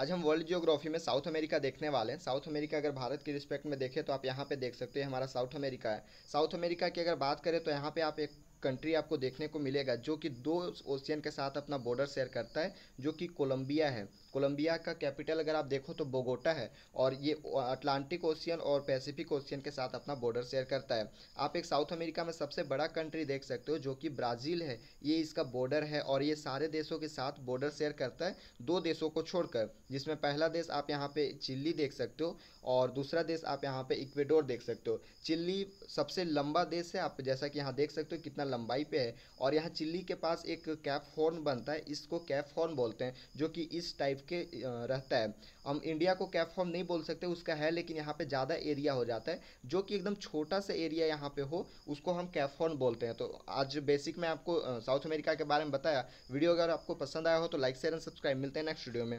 आज हम world geography में साउथ अमेरिका देखने वाले हैं साउथ अमेरिका अगर भारत के रिस्पेक्ट में देखें तो आप यहाँ पे देख सकते हैं हमारा साउथ अमेरिका है साउथ अमेरिका की अगर बात करें तो यहाँ पे आप एक कंट्री आपको देखने को मिलेगा जो कि दो ओशियन के साथ अपना बॉर्डर शेयर करता है जो कि कोलंबिया है कोलंबिया का कैपिटल अगर आप देखो तो बोगोटा है और ये अटलांटिक ओशियन और पैसिफिक ओशियन के साथ अपना बॉर्डर शेयर करता है आप एक साउथ अमेरिका में सबसे बड़ा कंट्री देख सकते हो जो कि ब्राज़ील है ये इसका बॉर्डर है और ये सारे देशों के साथ बॉर्डर शेयर करता है दो देशों को छोड़कर जिसमें पहला देश आप यहाँ पर चिल्ली देख सकते हो और दूसरा देश आप यहाँ पर इक्वेडोर देख सकते हो चिल्ली सबसे लंबा देश है आप जैसा कि यहाँ देख सकते हो कितना लंबाई पे है और यहाँ चिल्ली के पास एक कैप हॉर्न बनता है इसको कैप हॉर्न बोलते हैं जो कि इस टाइप के रहता है हम इंडिया को कैप हॉर्न नहीं बोल सकते उसका है लेकिन यहाँ पे ज़्यादा एरिया हो जाता है जो कि एकदम छोटा सा एरिया यहाँ पे हो उसको हम कैप हॉर्न बोलते हैं तो आज बेसिक में आपको साउथ अमेरिका के बारे में बताया वीडियो अगर आपको पसंद आया हो तो लाइक शेयर एंड सब्सक्राइब मिलते हैं नेक्स्ट वीडियो में